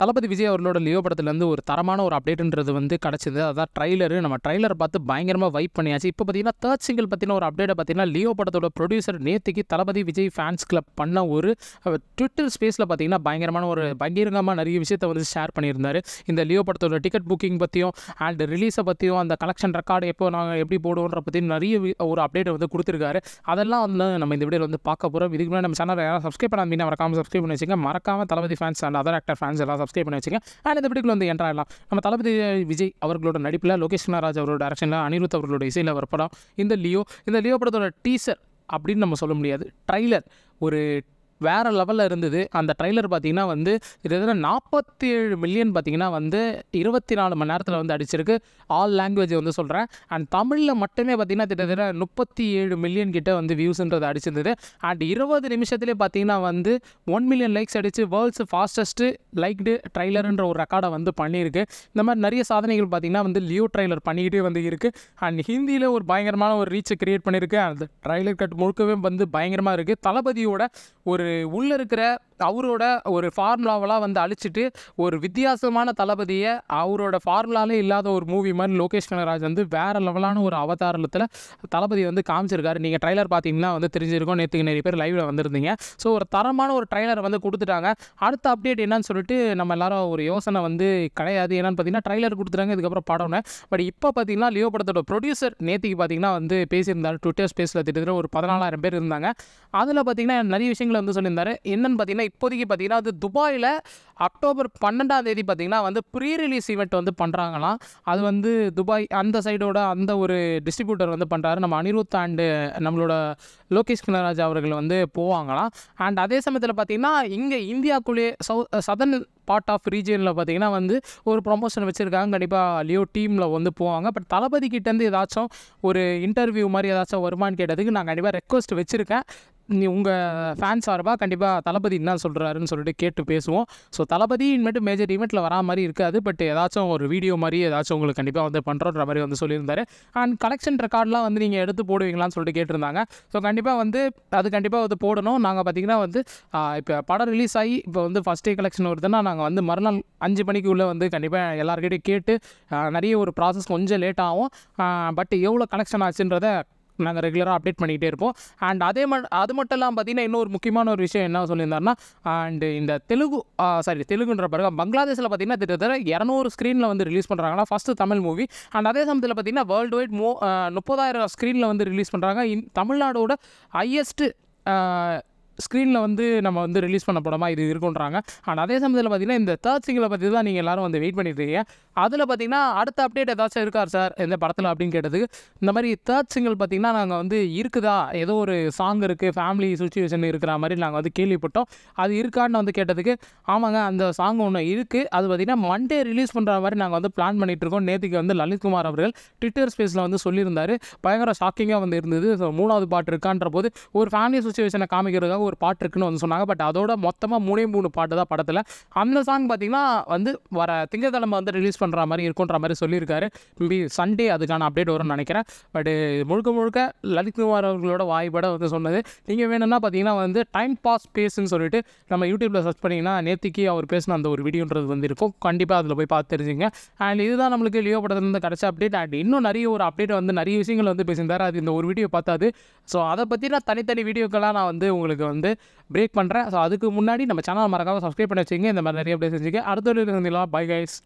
தளபதி விஜய் அவர்களோட லியோ படத்துலேருந்து ஒரு தரமான ஒரு அப்டேட்டுன்றது வந்து கிடச்சிது அதான் ட்ரைலரு நம்ம ட்ரைலர் பார்த்து பயங்கரமாக வைப் பண்ணியாச்சு இப்போ பார்த்தீங்கன்னா தேர்ட் சிங்கிள் பற்றின ஒரு அப்டேட்டை பார்த்தீங்கன்னா லியோ படத்தோட ப்ரொடியூசர் நேத்திக்கு தளபதி விஜய் ஃபேன்ஸ் கிளப் பண்ண ஒரு ட்விட்டர் ஸ்பேஸில் பார்த்தீங்கன்னா பயங்கரமான ஒரு பகிரங்கமாக நிறைய விஷயத்தை வந்து ஷேர் பண்ணியிருந்தார் இந்த லியோ படத்தோட டிக்கெட் புக்கிங் பற்றியும் அண்ட் ரிலீஸை பற்றியும் அந்த கலெக்ஷன் ரெக்கார்டு எப்போ நாங்கள் எப்படி போடுவோன்ற பற்றி நிறைய ஒரு அப்டேட் வந்து கொடுத்துருக்காரு அதெல்லாம் வந்து நம்ம இந்த வீடியோ வந்து பார்க்க போகிறோம் இதுக்கு முன்னாடி நம்ம சேனல் யாரும் சப்ஸ்கிரைப் பண்ணாமல் மறக்காமல் சப்ஸ்கிரைப் பண்ணி வச்சுங்க மறக்காமல் Thalapathy fans and other actor fans எல்லாம் சப்ஸ்கிரைப் பண்ணி வச்சுக்கேன் அண்ட் இந்த வீட்டுக்குள்ள வந்து ஆகலாம் நம்ம தளபதி விஜய் அவர்களோட நடிப்பில் லோகேஷ் ராஜ் அவரோட டேரக்ஷனில் அனிருத் அவர்களோட இசையில் வர படம் இந்த லியோ இந்த லியோ படத்தோட டீசர் அப்படின்னு நம்ம சொல்ல முடியாது ட்ரைலர் ஒரு வேறு லெவலில் இருந்தது அந்த ட்ரைலர் பார்த்திங்கன்னா வந்து இது நாற்பத்தி ஏழு மில்லியன் பார்த்திங்கன்னா வந்து இருபத்தி நாலு மணி நேரத்தில் வந்து அடிச்சிருக்கு ஆல் லாங்குவேஜ் வந்து சொல்கிறேன் அண்ட் தமிழில் மட்டுமே பார்த்திங்கன்னா கிட்டத்தட்ட முப்பத்தி ஏழு மில்லியன் கிட்டே வந்து வியூஸ்ன்றது அடிச்சிருந்தது அண்ட் இருபது நிமிஷத்துலேயே பார்த்திங்கன்னா வந்து ஒன் மில்லியன் லைக்ஸ் அடித்து வேர்ல்ட்ஸ் ஃபாஸ்டஸ்ட்டு லைக்டு ட்ரைலருன்ற ஒரு ரெக்கார்டை வந்து பண்ணியிருக்கு இந்த மாதிரி நிறைய சாதனைகள் பார்த்திங்கன்னா வந்து லியூ ட்ரைலர் பண்ணிக்கிட்டே வந்து இருக்குது அண்ட் ஹிந்தியில் ஒரு பயங்கரமான ஒரு ரீச்சை க்ரியேட் பண்ணியிருக்கு அந்த ட்ரைலர் கட் முழுக்கவே வந்து பயங்கரமாக இருக்குது தளபதியோட ஒரு உள்ள இருக்கிற அவரோட ஒரு ஃபார்முலாவெல்லாம் வந்து அழிச்சிட்டு ஒரு வித்தியாசமான தளபதியை அவரோட ஃபார்முலாலே இல்லாத ஒரு மூவி மாதிரி லோகேஷ் கனகராஜ் வந்து வேறு லெவலான ஒரு அவதாரத்தில் தளபதி வந்து காமிச்சிருக்காரு நீங்கள் ட்ரைலர் பார்த்தீங்கன்னா வந்து தெரிஞ்சிருக்கோம் நேற்றுக்கு நிறைய பேர் லைவில் வந்திருந்தீங்க ஸோ ஒரு தரமான ஒரு ட்ரைலர் வந்து கொடுத்துட்டாங்க அடுத்த அப்டேட் என்னன்னு சொல்லிட்டு நம்ம எல்லாரும் ஒரு யோசனை வந்து கிடையாது என்னன்னு பார்த்தீங்கன்னா ட்ரைலர் கொடுத்துட்டாங்க இதுக்கப்புறம் படம்னு பட் இப்போ பார்த்தீங்கன்னா லியோ படத்தோட ப்ரொடியூசர் நேற்றுக்கு பார்த்தீங்கன்னா வந்து பேசியிருந்தார் ட்விட்டர் ஸ்பேஸில் திட்டத்தில் ஒரு பதினாலாயிரம் பேர் இருந்தாங்க அதில் பார்த்தீங்கன்னா நிறைய விஷயங்களை வந்து சொல்லியிருந்தாரு என்னன்னு பார்த்தீங்கன்னா இப்போதைக்கு பார்த்திங்கன்னா அது துபாயில் அக்டோபர் பன்னெண்டாம் தேதி பார்த்திங்கன்னா வந்து ப்ரீ ரிலீஸ் ஈவெண்ட் வந்து பண்ணுறாங்களாம் அது வந்து துபாய் அந்த சைடோட அந்த ஒரு டிஸ்ட்ரிபியூட்டர் வந்து பண்ணுறாரு நம்ம அனிருத் அண்டு நம்மளோட லோகேஷ் கனராஜ் அவர்கள் வந்து போவாங்களாம் அண்ட் அதே சமயத்தில் பார்த்திங்கன்னா இங்கே இந்தியாக்குள்ளேயே சவு சதன் பார்ட் ஆஃப் ரீஜியனில் பார்த்தீங்கன்னா வந்து ஒரு ப்ரொமோஷன் வச்சுருக்காங்க கண்டிப்பாக லியோ டீமில் வந்து போவாங்க பட் தளபதி கிட்டேருந்து ஏதாச்சும் ஒரு இன்டர்வியூ மாதிரி ஏதாச்சும் வருமானு கேட்டதுக்கு நான் கண்டிப்பாக ரெக்வஸ்ட் வச்சுருக்கேன் நீ உங்கள் ஃபேன்ஸ் சார்பாக கண்டிப்பாக தளபதி என்ன சொல்கிறாருன்னு சொல்லிட்டு கேட்டு பேசுவோம் ஸோ தளபதி இன்மேட்டு மேஜர் ஈவெண்ட்டில் வரா மாதிரி இருக்காது பட் ஏதாச்சும் ஒரு வீடியோ மாதிரி ஏதாச்சும் உங்களுக்கு கண்டிப்பாக வந்து பண்ணுறோன்ற மாதிரி வந்து சொல்லியிருந்தாரு அண்ட் கலெக்ஷன் ரெக்கார்ட்லாம் வந்து நீங்கள் எடுத்து போடுவீங்களான்னு சொல்லிட்டு கேட்டிருந்தாங்க ஸோ கண்டிப்பாக வந்து அது கண்டிப்பாக வந்து போடணும் நாங்கள் பார்த்திங்கன்னா வந்து இப்போ படம் ரிலீஸ் ஆகி இப்போ வந்து ஃபஸ்ட் டே கலெக்ஷன் வருதுன்னா நாங்கள் வந்து மறுநாள் அஞ்சு மணிக்கு உள்ளே வந்து கண்டிப்பாக எல்லாருக்கிட்டையும் கேட்டு நிறைய ஒரு ப்ராசஸ் கொஞ்சம் லேட் ஆகும் பட் எவ்வளோ கலெக்ஷன் ஆச்சுன்றதை நாங்கள் ரெகுலராக அப்டேட் பண்ணிக்கிட்டே இருப்போம் அண்ட் அதே மட் அது மட்டும் இல்லாமல் பார்த்தீங்கன்னா இன்னொரு முக்கியமான ஒரு விஷயம் என்ன சொல்லியிருந்தாருன்னா அண்டு இந்த தெலுங்கு சாரி தெலுங்குன்ற பாருங்க பங்களாதேஷில் பார்த்தீங்கன்னா திட்டத்தட்ட இரநூறு ஸ்க்ரீனில் வந்து ரிலீஸ் பண்ணுறாங்கன்னா ஃபஸ்ட்டு தமிழ் மூவி அண்ட் அதே சமயத்தில் பார்த்தீங்கன்னா வேர்ல்டு வைட் மோ முப்பதாயிரம் ஸ்க்ரீனில் வந்து ரிலீஸ் பண்ணுறாங்க இன் தமிழ்நாடோட ஹையஸ்ட்டு ஸ்க்ரீனில் வந்து நம்ம வந்து ரிலீஸ் பண்ண படமாக இது இருக்குன்றாங்க ஆனால் அதே சமயத்தில் பார்த்தீங்கன்னா இந்த தேர்ட் சிங்கிளை பற்றி தான் நீங்கள் எல்லோரும் வந்து வெயிட் பண்ணிட்டு அதில் பார்த்தீங்கன்னா அடுத்த அப்டேட் ஏதாச்சும் இருக்கார் சார் இந்த படத்தில் அப்படின்னு கேட்டதுக்கு இந்த மாதிரி தேர்ட் சிங்கிள் பார்த்தீங்கன்னா நாங்கள் வந்து இருக்குதா ஏதோ ஒரு சாங் இருக்குது ஃபேமிலி சுச்சுவேஷன் இருக்கிற மாதிரி நாங்கள் வந்து கேள்விப்பட்டோம் அது இருக்கான்னு வந்து கேட்டதுக்கு ஆமாங்க அந்த சாங் ஒன்று இருக்குது அது பார்த்திங்கன்னா மண்டே ரிலீஸ் பண்ணுற மாதிரி நாங்கள் வந்து பிளான் பண்ணிகிட்ருக்கோம் நேற்றுக்கு வந்து லலித்குமார் அவர்கள் ட்விட்டர் ஸ்பேஸில் வந்து சொல்லியிருந்தார் பயங்கர ஷாக்கிங்காக வந்து இருந்தது மூணாவது பாட்டு இருக்கான்ற போது ஒரு ஃபேமிலி சுச்சுவேஷனை காமிக்கிறதுக்காக அதுக்காக ஒரு பாட்டு இருக்குன்னு வந்து சொன்னாங்க பட் அதோட மொத்தமாக மூணே மூணு பாட்டு தான் படத்தில் அந்த சாங் பார்த்திங்கன்னா வந்து வர திங்கக்கிழமை வந்து ரிலீஸ் பண்ணுற மாதிரி இருக்குன்ற மாதிரி சொல்லியிருக்காரு மேபி சண்டே அதுக்கான அப்டேட் வரும்னு நினைக்கிறேன் பட் முழுக்க முழுக்க லலித் குமார் அவர்களோட வாய்ப்பட வந்து சொன்னது நீங்கள் வேணும்னா பார்த்தீங்கன்னா வந்து டைம் பாஸ் பேஸுன்னு சொல்லிட்டு நம்ம யூடியூப்பில் சர்ச் பண்ணிங்கன்னா நேத்திக்கு அவர் பேசின அந்த ஒரு வீடியோன்றது வந்து இருக்கும் கண்டிப்பாக அதில் போய் பார்த்து தெரிஞ்சுங்க அண்ட் இதுதான் நம்மளுக்கு லியோ படத்துலேருந்து கிடச்ச அப்டேட் அண்ட் இன்னும் நிறைய ஒரு அப்டேட் வந்து நிறைய விஷயங்கள் வந்து பேசியிருந்தார் அது இந்த ஒரு வீடியோ பார்த்தாது ஸோ அதை பற்றினா தனித்தனி வீடியோக்கெல்லாம் நான் வந்து உங்களுக்கு வந்து பிரேக் பண்ணுறேன் ஸோ அதுக்கு முன்னாடி நம்ம சேனல் மறக்காமல் சப்ஸ்கிரைப் பண்ணி வச்சுங்க இந்த மாதிரி நிறைய அப்படியே செஞ்சுக்க அடுத்த வீடியோ பை கைஸ்